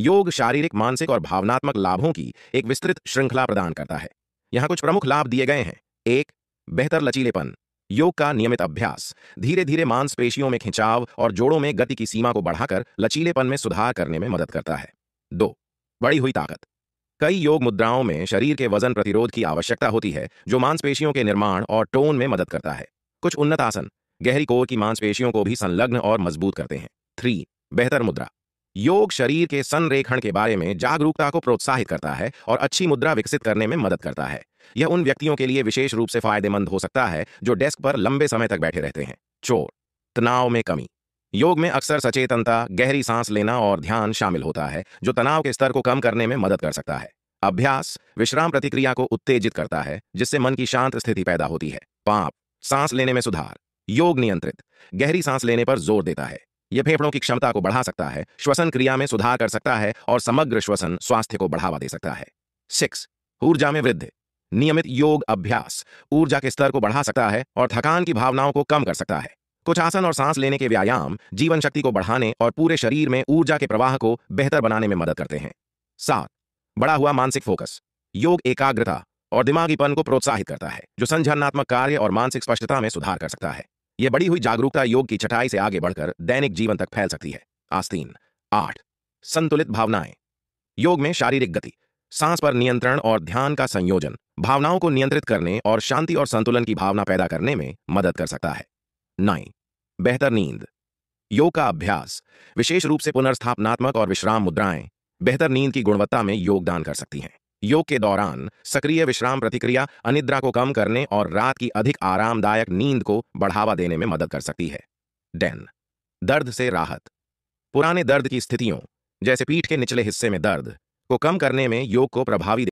योग शारीरिक मानसिक और भावनात्मक लाभों की एक विस्तृत श्रृंखला प्रदान करता है यहां कुछ प्रमुख लाभ दिए गए हैं एक बेहतर लचीलेपन योग का नियमित अभ्यास धीरे धीरे मांसपेशियों में खिंचाव और जोड़ों में गति की सीमा को बढ़ाकर लचीलेपन में सुधार करने में मदद करता है दो बढ़ी हुई ताकत कई योग मुद्राओं में शरीर के वजन प्रतिरोध की आवश्यकता होती है जो मांसपेशियों के निर्माण और टोन में मदद करता है कुछ उन्नत आसन गहरी कोर की मांसपेशियों को भी संलग्न और मजबूत करते हैं थ्री बेहतर मुद्रा योग शरीर के संरेखण के बारे में जागरूकता को प्रोत्साहित करता है और अच्छी मुद्रा विकसित करने में मदद करता है यह उन व्यक्तियों के लिए विशेष रूप से फायदेमंद हो सकता है जो डेस्क पर लंबे समय तक बैठे रहते हैं चोर तनाव में कमी योग में अक्सर सचेतनता गहरी सांस लेना और ध्यान शामिल होता है जो तनाव के स्तर को कम करने में मदद कर सकता है अभ्यास विश्राम प्रतिक्रिया को उत्तेजित करता है जिससे मन की शांत स्थिति पैदा होती है पाप सांस लेने में सुधार योग नियंत्रित गहरी सांस लेने पर जोर देता है यह फेफड़ों की क्षमता को बढ़ा सकता है श्वसन क्रिया में सुधार कर सकता है और समग्र श्वसन स्वास्थ्य को बढ़ावा दे सकता है सिक्स ऊर्जा में वृद्धि नियमित योग अभ्यास ऊर्जा के स्तर को बढ़ा सकता है और थकान की भावनाओं को कम कर सकता है कुछ आसन और सांस लेने के व्यायाम जीवन शक्ति को बढ़ाने और पूरे शरीर में ऊर्जा के प्रवाह को बेहतर बनाने में मदद करते हैं सात बड़ा हुआ मानसिक फोकस योग एकाग्रता और दिमागीपन को प्रोत्साहित करता है जो संजनात्मक कार्य और मानसिक स्पष्टता में सुधार कर सकता है यह बढ़ी हुई जागरूकता योग की छटाई से आगे बढ़कर दैनिक जीवन तक फैल सकती है आस्तीन आठ संतुलित भावनाएं योग में शारीरिक गति सांस पर नियंत्रण और ध्यान का संयोजन भावनाओं को नियंत्रित करने और शांति और संतुलन की भावना पैदा करने में मदद कर सकता है नाइन बेहतर नींद योग का अभ्यास विशेष रूप से पुनर्स्थापनात्मक और विश्राम मुद्राएं बेहतर नींद की गुणवत्ता में योगदान कर सकती हैं योग के दौरान सक्रिय विश्राम प्रतिक्रिया अनिद्रा को कम करने और रात की अधिक आरामदायक नींद को बढ़ावा देने में मदद कर सकती है डेन दर्द से राहत पुराने दर्द की स्थितियों जैसे पीठ के निचले हिस्से में दर्द को कम करने में योग को प्रभावी